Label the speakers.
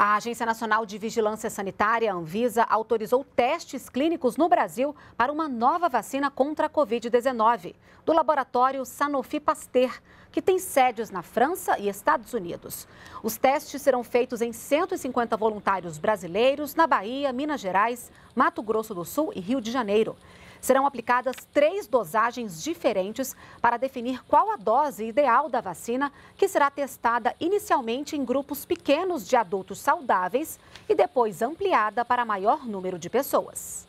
Speaker 1: A Agência Nacional de Vigilância Sanitária, Anvisa, autorizou testes clínicos no Brasil para uma nova vacina contra a Covid-19, do laboratório Sanofi Pasteur, que tem sedes na França e Estados Unidos. Os testes serão feitos em 150 voluntários brasileiros na Bahia, Minas Gerais, Mato Grosso do Sul e Rio de Janeiro. Serão aplicadas três dosagens diferentes para definir qual a dose ideal da vacina, que será testada inicialmente em grupos pequenos de adultos saudáveis e depois ampliada para maior número de pessoas.